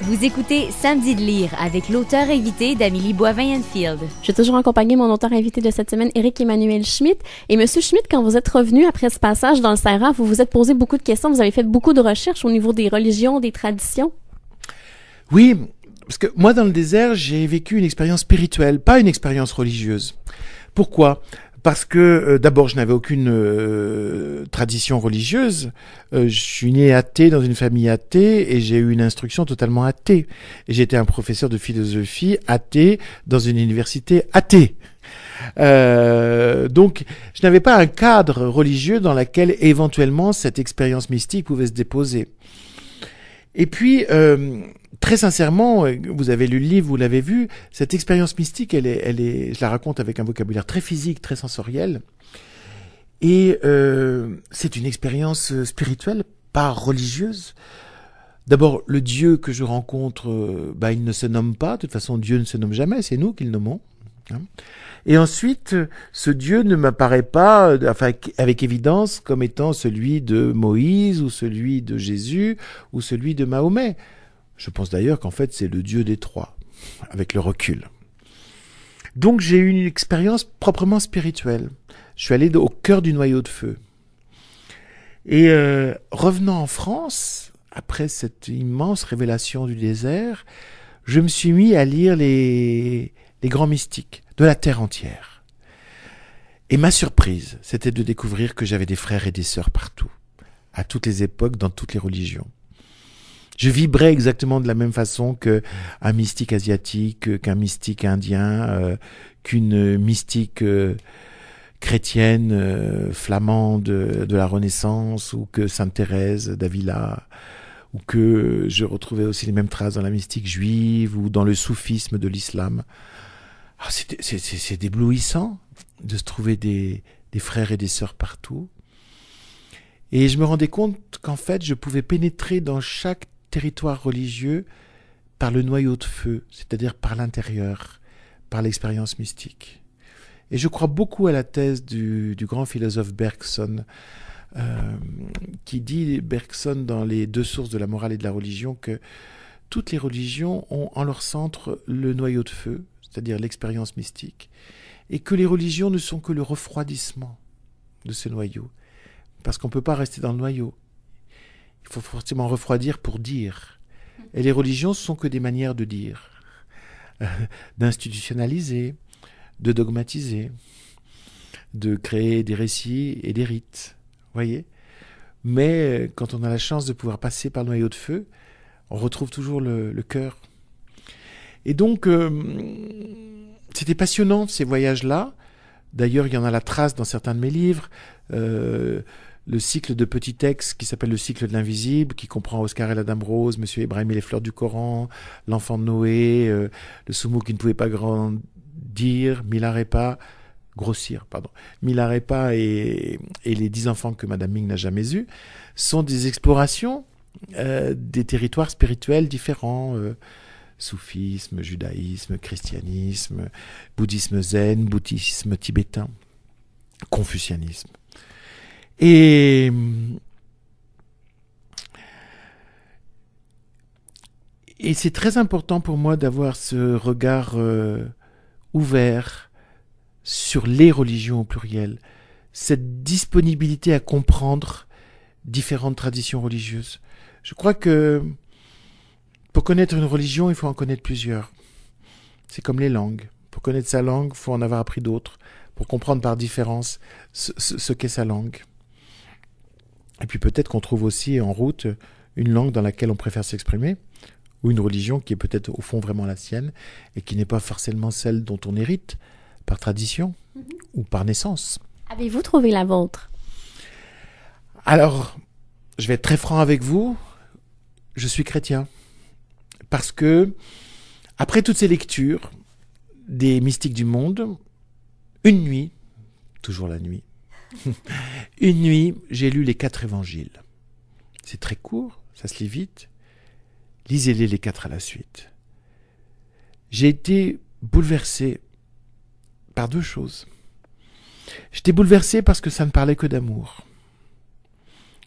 Vous écoutez Samedi de lire avec l'auteur invité d'Amélie Boivin-Enfield. Je toujours accompagné mon auteur invité de cette semaine, Éric Emmanuel Schmitt. Et Monsieur Schmitt, quand vous êtes revenu après ce passage dans le Sahara, vous vous êtes posé beaucoup de questions, vous avez fait beaucoup de recherches au niveau des religions, des traditions. Oui, parce que moi, dans le désert, j'ai vécu une expérience spirituelle, pas une expérience religieuse. Pourquoi parce que euh, d'abord je n'avais aucune euh, tradition religieuse. Euh, je suis né athée dans une famille athée et j'ai eu une instruction totalement athée. j'étais un professeur de philosophie athée dans une université athée. donc, je n'avais pas un cadre religieux dans lequel éventuellement cette expérience mystique pouvait se déposer. Et puis, euh, très sincèrement, euh, vous avez lu le livre, vous l'avez vu, cette expérience mystique, elle est, elle je la raconte avec un vocabulaire très physique, très sensoriel. Et euh, c'est une expérience spirituelle, pas religieuse. D'abord, le Dieu que je rencontre, bah, il ne se nomme pas. De toute façon, Dieu ne se nomme jamais, c'est nous qui le nommons. Hein. Et ensuite, ce Dieu ne m'apparaît pas euh, enfin, avec évidence comme étant celui de Moïse ou celui de Jésus ou celui de Mahomet. Je pense d'ailleurs qu'en fait c'est le Dieu des trois, avec le recul. Donc j'ai eu une expérience proprement spirituelle. Je suis allé au cœur du noyau de feu. Et euh, revenant en France, après cette immense révélation du désert, je me suis mis à lire les, grands mystiques de la terre entière. Et ma surprise, c'était de découvrir que j'avais des frères et des sœurs partout, à toutes les époques, dans toutes les religions. Je vibrais exactement de la même façon que un mystique asiatique, qu'un mystique indien, euh, qu'une mystique euh, chrétienne euh, flamande de la Renaissance ou que Sainte Thérèse d'Avila ou que je retrouvais aussi les mêmes traces dans la mystique juive ou dans le soufisme de l'islam. Ah, c'est éblouissant de se trouver des, frères et des sœurs partout. Et je me rendais compte qu'en fait, je pouvais pénétrer dans chaque territoire religieux par le noyau de feu, c'est-à-dire par l'intérieur, par l'expérience mystique. Et je crois beaucoup à la thèse du, grand philosophe Bergson, euh, qui dit, Bergson, dans les deux sources de la morale et de la religion, que toutes les religions ont en leur centre le noyau de feu, c'est-à-dire l'expérience mystique, et que les religions ne sont que le refroidissement de ce noyau, parce qu'on ne peut pas rester dans le noyau. Il faut forcément refroidir pour dire. Et les religions sont que des manières de dire, euh, d'institutionnaliser, de dogmatiser, de créer des récits et des rites. Voyez Mais euh, quand on a la chance de pouvoir passer par le noyau de feu, on retrouve toujours le cœur et donc, euh, c'était passionnant ces voyages-là. D'ailleurs, il y en a la trace dans certains de mes livres. Euh, le cycle de petits textes qui s'appelle le cycle de l'invisible, qui comprend Oscar et la Dame Rose, Monsieur Ibrahim et les fleurs du Coran, l'enfant de Noé, euh, le soumou qui ne pouvait pas grandir, Milarepa, grossir, pardon, Milarepa et, et les dix enfants que Madame Ming n'a jamais eus, sont des explorations des territoires spirituels différents soufisme, judaïsme, christianisme, bouddhisme zen, bouddhisme tibétain, confucianisme. Et et c'est très important pour moi d'avoir ce regard euh, ouvert sur les religions au pluriel, cette disponibilité à comprendre différentes traditions religieuses. Je crois que pour connaître une religion, il faut en connaître plusieurs. C'est comme les langues. Pour connaître sa langue, il faut en avoir appris d'autres, pour comprendre par différence ce, qu'est sa langue. Et puis peut-être qu'on trouve aussi en route une langue dans laquelle on préfère s'exprimer, ou une religion qui est peut-être au fond vraiment la sienne, et qui n'est pas forcément celle dont on hérite, par tradition mhm. ou par naissance. Avez-vous trouvé la vôtre Alors, je vais être très franc avec vous, je suis chrétien parce que, après toutes ces lectures des mystiques du monde, une nuit, toujours la nuit, une nuit, j'ai lu les quatre évangiles. C'est très court, ça se lit vite. Lisez-les les quatre à la suite. J'ai été bouleversé par deux choses. J'étais bouleversé parce que ça ne parlait que d'amour.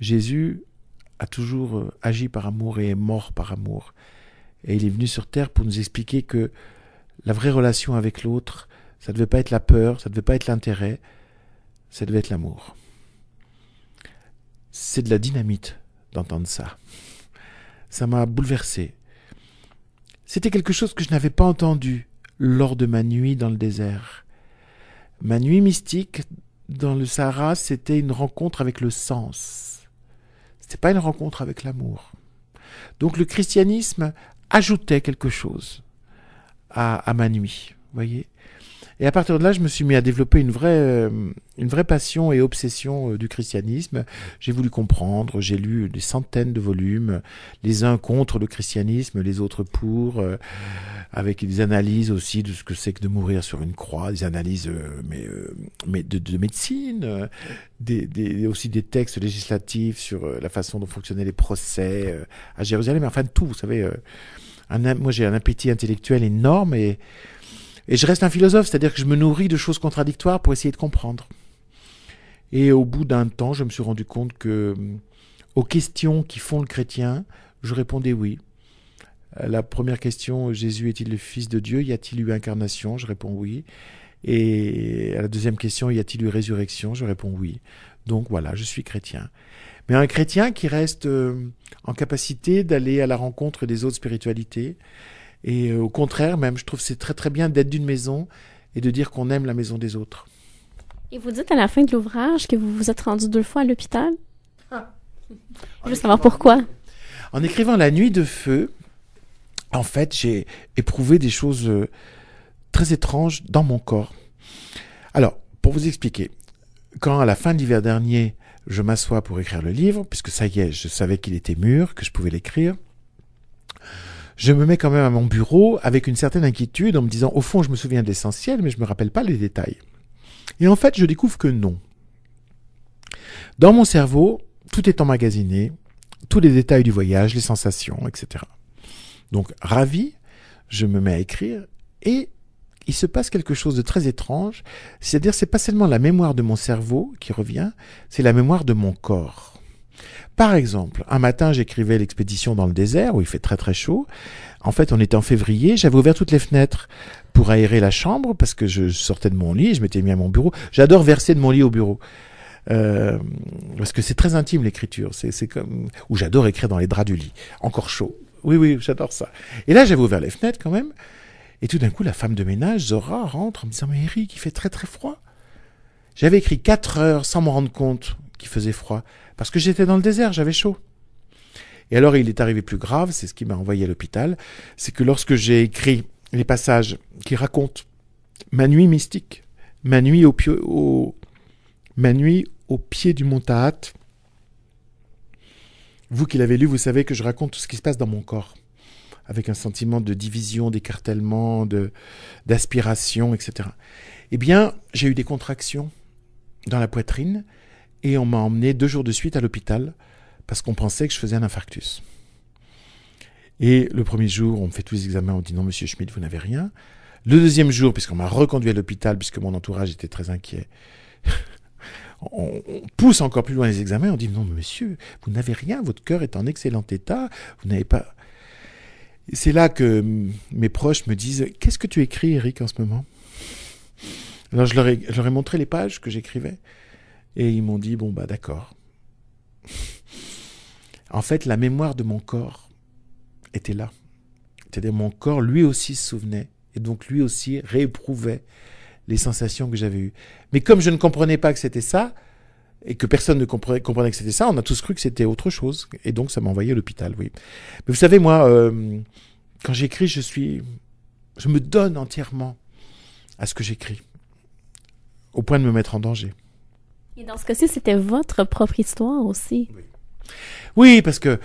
Jésus a toujours euh, agi par amour et est mort par amour. Et il est venu sur Terre pour nous expliquer que la vraie relation avec l'autre, ça ne devait pas être la peur, ça ne devait pas être l'intérêt, ça devait être l'amour. C'est de la dynamite d'entendre ça. Ça m'a bouleversé. C'était quelque chose que je n'avais pas entendu lors de ma nuit dans le désert. Ma nuit mystique dans le Sahara, c'était une rencontre avec le sens. Ce n'était pas une rencontre avec l'amour. Donc le christianisme ajoutait quelque chose à, à ma nuit, voyez et à partir de là, je me suis mis à développer une vraie, euh, une vraie passion et obsession euh, du christianisme. J'ai voulu comprendre, j'ai lu des centaines de volumes, les uns contre le christianisme, les autres pour, euh, avec des analyses aussi de ce que c'est que de mourir sur une croix, des analyses mais, mais de, médecine, des, aussi des textes législatifs sur la façon dont fonctionnaient les procès à Jérusalem, enfin tout, vous savez. Un, moi j'ai un appétit intellectuel énorme et et je reste un philosophe, c'est-à-dire que je me nourris de choses contradictoires pour essayer de comprendre. Et au bout d'un temps, je me suis rendu compte que euh, aux questions qui font le chrétien, je répondais oui. Euh, la première question, Jésus est-il le Fils de Dieu Y a-t-il eu incarnation Je réponds oui. Et à la deuxième question, y a-t-il eu résurrection Je réponds oui. Donc voilà, je suis chrétien. Mais un chrétien qui reste euh, en capacité d'aller à la rencontre des autres spiritualités, et euh, au contraire, même, je trouve que c'est très très bien d'être d'une maison et de dire qu'on aime la maison des autres. Et vous dites à la fin de l'ouvrage que vous vous êtes rendu deux fois à l'hôpital. Ah. Je veux savoir pourquoi. En écrivant La Nuit de Feu, en fait, j'ai éprouvé des choses euh, très étranges dans mon corps. Alors, pour vous expliquer, quand à la fin de l'hiver dernier, je m'assois pour écrire le livre, puisque ça y est, je savais qu'il était mûr, que je pouvais l'écrire, je me mets quand même à mon bureau avec une certaine inquiétude en me disant au fond je me souviens de l'essentiel mais je ne me rappelle pas les détails. Et en fait je découvre que non. Dans mon cerveau, tout est emmagasiné, tous les détails du voyage, les sensations, etc. Donc ravi, je me mets à écrire et il se passe quelque chose de très étrange, c'est-à-dire c'est pas seulement la mémoire de mon cerveau qui revient, c'est la mémoire de mon corps. Par exemple, un matin, j'écrivais l'expédition dans le désert où il fait très très chaud. En fait, on était en février, j'avais ouvert toutes les fenêtres pour aérer la chambre parce que je sortais de mon lit, je m'étais mis à mon bureau. J'adore verser de mon lit au bureau. Euh, parce que c'est très intime l'écriture, c'est comme où j'adore écrire dans les draps du lit, encore chaud. Oui oui, j'adore ça. Et là, j'avais ouvert les fenêtres quand même, et tout d'un coup, la femme de ménage Zora rentre en me disant mais Eric, il fait très très froid. J'avais écrit quatre heures sans m'en rendre compte qui faisait froid, parce que j'étais dans le désert, j'avais chaud. Et alors il est arrivé plus grave, c'est ce qui m'a envoyé à l'hôpital, c'est que lorsque j'ai écrit les passages qui racontent ma nuit mystique, ma nuit au, pied du mont Tahat, vous qui l'avez lu, vous savez que je raconte tout ce qui se passe dans mon corps, avec un sentiment de division, d'écartèlement, d'aspiration, etc. Eh bien, j'ai eu des contractions dans la poitrine, et on m'a emmené deux jours de suite à l'hôpital parce qu'on pensait que je faisais un infarctus. Et le premier jour, on me fait tous les examens, on dit non, monsieur Schmidt, vous n'avez rien. Le deuxième jour, puisqu'on m'a reconduit à l'hôpital, puisque mon entourage était très inquiet, on, pousse encore plus loin les examens, on dit non, monsieur, vous n'avez rien, votre cœur est en excellent état, vous n'avez pas. C'est là que mes proches me disent Qu'est-ce que tu écris, Eric, en ce moment Alors je leur ai montré les pages que j'écrivais. Et ils m'ont dit, bon, bah d'accord. en fait, la mémoire de mon corps était là. C'est-à-dire mon corps, lui aussi, se souvenait. Et donc, lui aussi, rééprouvait les sensations que j'avais eues. Mais comme je ne comprenais pas que c'était ça, et que personne ne comprenait, que c'était ça, on a tous cru que c'était autre chose. Et donc, ça m'a envoyé à l'hôpital, oui. Mais vous savez, moi, euh, quand j'écris, je suis, je me donne entièrement à ce que j'écris, au point de me mettre en danger. Et dans ce cas-ci, c'était votre propre histoire aussi. Oui. parce que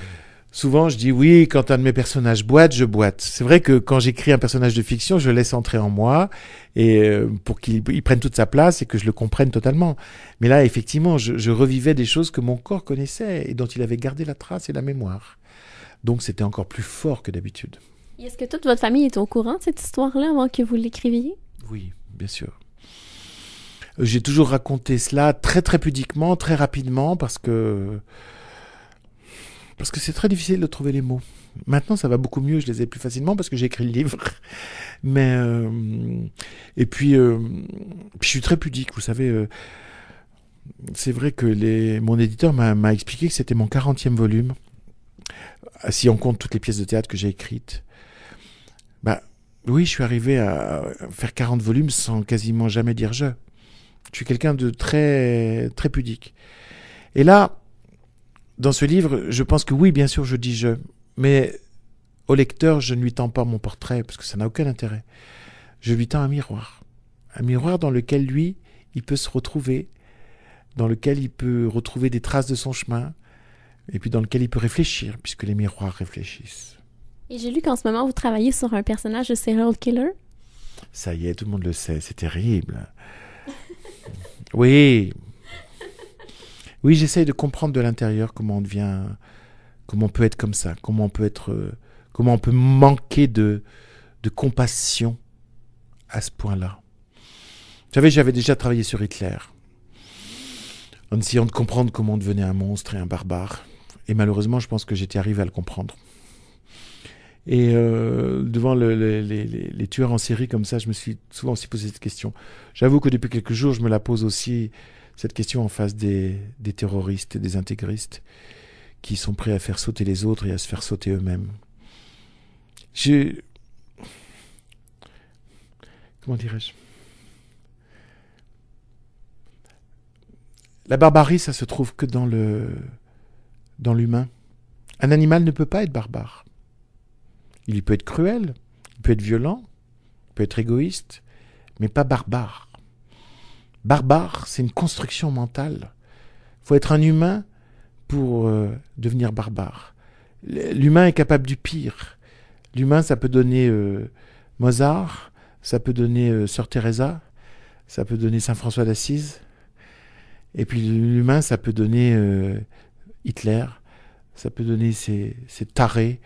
souvent je dis oui, quand un de mes personnages boite, je boite. C'est vrai que quand j'écris un personnage de fiction, je laisse entrer en moi et euh, pour qu'il prenne toute sa place et que je le comprenne totalement. Mais là, effectivement, je, je revivais des choses que mon corps connaissait et dont il avait gardé la trace et la mémoire. Donc c'était encore plus fort que d'habitude. Est-ce que toute votre famille est au courant de cette histoire-là avant que vous l'écriviez Oui, bien sûr. J'ai toujours raconté cela très très pudiquement, très rapidement, parce que parce que c'est très difficile de trouver les mots. Maintenant, ça va beaucoup mieux, je les ai plus facilement parce que j'ai écrit le livre. Mais euh, et euh, puis, je suis très pudique, vous savez. Euh, c'est vrai que mon éditeur m'a expliqué que c'était mon 40e volume, si on compte toutes les pièces de théâtre que j'ai écrites. Bah oui, je suis arrivé à faire 40 volumes sans quasiment jamais dire je. Je suis quelqu'un de très, très pudique. Et là, dans ce livre, je pense que oui, bien sûr, je dis je, mais au lecteur, je ne lui tends pas mon portrait, parce que ça n'a aucun intérêt. Je lui tends un miroir. Un miroir dans lequel, lui, il peut se retrouver, dans lequel il peut retrouver des traces de son chemin, et puis dans lequel il peut réfléchir, puisque les miroirs réfléchissent. Et j'ai lu qu'en ce moment, vous travaillez sur un personnage de serial killer. Ça y est, tout le monde le sait, c'est terrible. Oui. Oui, j'essaye de comprendre de l'intérieur comment on devient, comment on peut être comme ça, comment on peut être, euh, comment on peut manquer de, de compassion à ce point-là. Vous savez, j'avais déjà travaillé sur Hitler, en essayant de comprendre comment on devenait un monstre et un barbare. Et malheureusement, je pense que j'étais arrivé à le comprendre. Et euh, devant les, tueurs en série comme ça, je me suis souvent aussi posé cette question. J'avoue que depuis quelques jours, je me la pose aussi, cette question en face des, des terroristes et des intégristes qui sont prêts à faire sauter les autres et à se faire sauter eux-mêmes. J'ai... Comment dirais-je La barbarie, ça se trouve que dans le dans l'humain. Un animal ne peut pas être barbare. Il peut être cruel, il peut être violent, il peut être égoïste, mais pas barbare. Barbare, c'est une construction mentale. Il faut être un humain pour euh, devenir barbare. L'humain est capable du pire. L'humain, ça peut donner euh, Mozart, ça peut donner euh, Sœur Teresa, ça peut donner Saint François d'Assise. Et puis l'humain, ça peut donner Hitler, ça peut donner ses, ses tarés,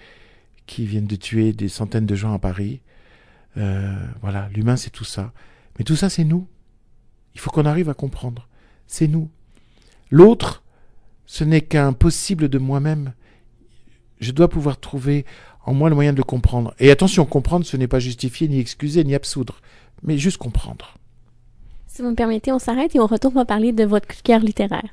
qui viennent de tuer des centaines de gens à Paris. Euh, voilà, l'humain c'est tout ça. Mais tout ça c'est nous. Il faut qu'on arrive à comprendre. C'est nous. L'autre, ce n'est qu'un possible de moi-même. Je dois pouvoir trouver en moi le moyen de le comprendre. Et attention, comprendre, ce n'est pas justifier, ni excuser, ni absoudre, mais juste comprendre. Si vous me permettez, on s'arrête et on retourne pour parler de votre culture littéraire.